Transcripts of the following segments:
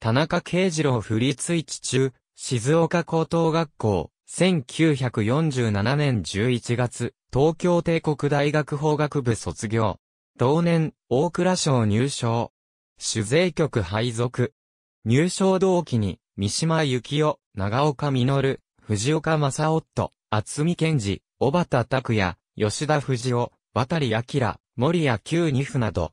田中慶次郎不立位中、静岡高等学校、1947年11月、東京帝国大学法学部卒業。同年、大蔵省入省。酒税局配属。入省同期に、三島幸紀夫、長岡実、藤岡正夫、厚見健治、小畑拓也、吉田藤夫、渡明、森谷旧二夫など。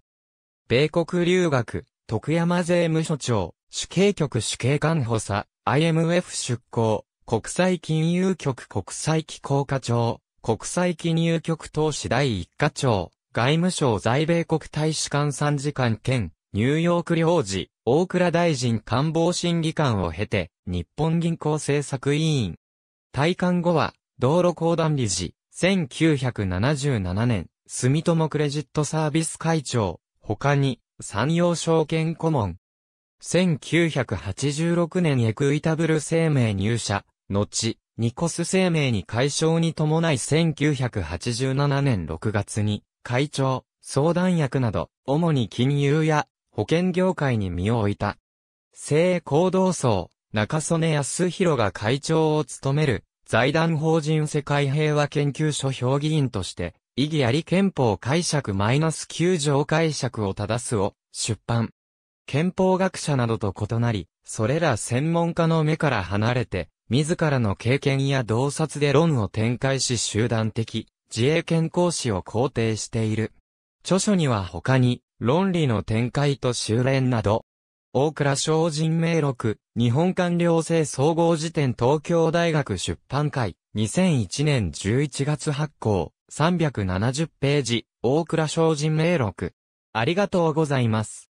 米国留学、徳山税務署長、主計局主計官補佐、IMF 出向、国際金融局国際機構課長、国際金融局投資第一課長、外務省在米国大使館参事官兼、ニューヨーク領事、大倉大臣官房審議官を経て、日本銀行政策委員。退官後は、道路公団理事、1977年、住友クレジットサービス会長、他に、産業証券顧問、1986年エクイタブル生命入社、後、ニコス生命に解消に伴い1987年6月に、会長、相談役など、主に金融や保険業界に身を置いた。性行動層、中曽根康弘が会長を務める、財団法人世界平和研究所評議員として、意義あり憲法解釈 -9 条解釈を正すを出版。憲法学者などと異なり、それら専門家の目から離れて、自らの経験や洞察で論を展開し集団的、自衛権行使を肯定している。著書には他に、論理の展開と修練など、大倉省人名録、日本官僚制総合辞典東京大学出版会、2001年11月発行、370ページ、大倉省人名録。ありがとうございます。